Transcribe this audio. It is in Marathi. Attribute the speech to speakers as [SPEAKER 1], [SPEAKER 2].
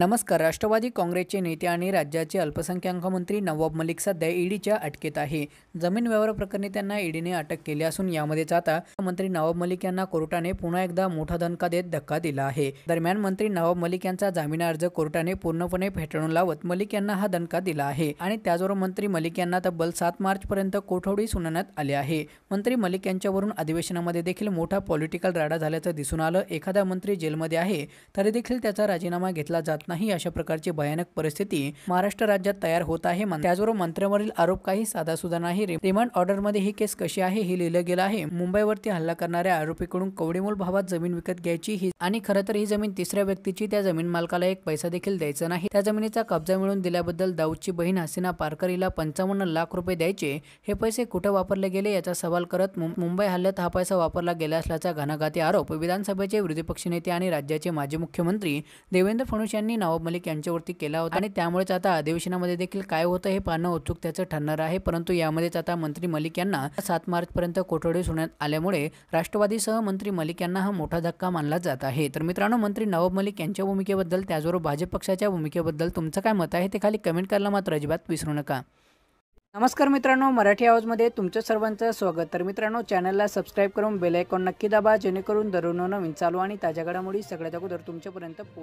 [SPEAKER 1] नमस्कार राष्ट्रवादी काँग्रेसचे नेते आणि राज्याचे अल्पसंख्याक मंत्री नवाब मलिक सध्या ईडीच्या अटकेत आहे जमीन व्यवहार प्रकरणी त्यांना ईडीने अटक केली असून यामध्येच आता मंत्री नवाब मलिक यांना कोर्टाने पुन्हा एकदा मोठा धनका देत धक्का दिला आहे दरम्यान मंत्री नवाब मलिक यांचा जामीन अर्ज कोर्टाने पूर्णपणे फेटाळून लावत मलिक यांना हा धनका दिला आहे आणि त्याचबरोबर मंत्री मलिक यांना तब्बल सात मार्च पर्यंत कोठवडी सुनावण्यात आले आहे मंत्री मलिक यांच्यावरून अधिवेशनामध्ये देखील मोठा पॉलिटिकल राडा झाल्याचं दिसून आलं एखादा मंत्री जेलमध्ये आहे तरी देखील त्याचा राजीनामा घेतला जात नाही अशा प्रकारची भयानक परिस्थिती महाराष्ट्र राज्यात तयार होत आहे त्याचबरोबर मंत्र्यावरील आरोप काही सुद्धा नाही रिमांड ऑर्डरमध्ये ही केस कशी आहे हे लिहिलं गेलं आहे मुंबईवरती हल्ला करणाऱ्या आरोपीकडून कवडीमोल भावात जमीन विकत घ्यायची ही आणि खरं तर ही जमीन तिसऱ्या व्यक्तीची त्या जमीन मालकाला एक पैसा देखील द्यायचा नाही त्या जमिनीचा कब्जा मिळून दिल्याबद्दल दाऊदची बहीण हसीना पारकर हिला पंचावन्न लाख रुपये द्यायचे हे पैसे कुठे वापरले गेले याचा सवाल करत मुंबई हल्ल्यात हा पैसा वापरला गेला असल्याचा घणाघाती आरोप विधानसभेचे विरोधी पक्षनेते आणि राज्याचे माजी मुख्यमंत्री देवेंद्र फडणवीस यांनी त्यांनी नवाब मलिक यांच्यावरती केला होता आणि त्यामुळेच आता अधिवेशनामध्ये देखील काय होतं हे पाहणं त्याचं ठरणार आहे परंतु यामध्येच आता मंत्री मलिक यांना सात मार्चपर्यंत कोठडी सोडण्यात आल्यामुळे राष्ट्रवादीसह मंत्री मलिक यांना हा मोठा धक्का मानला जात आहे तर मित्रांनो मंत्री नवाब मलिक यांच्या भूमिकेबद्दल त्याचबरोबर भाजप पक्षाच्या भूमिकेबद्दल तुमचं काय मत आहे ते खाली कमेंट करायला मात्र अजिबात विसरू नका नमस्कार मित्रांनो मराठी आवाजमध्ये तुमच्या सर्वांचं स्वागत तर मित्रांनो चॅनलला सबस्क्राईब करून बेल आयकॉन नक्की दाबा जेणेकरून दररोज नवीन चालू आणि ताज्या घडामोडी सगळ्यात अगोदर तुमच्यापर्यंत पोहोच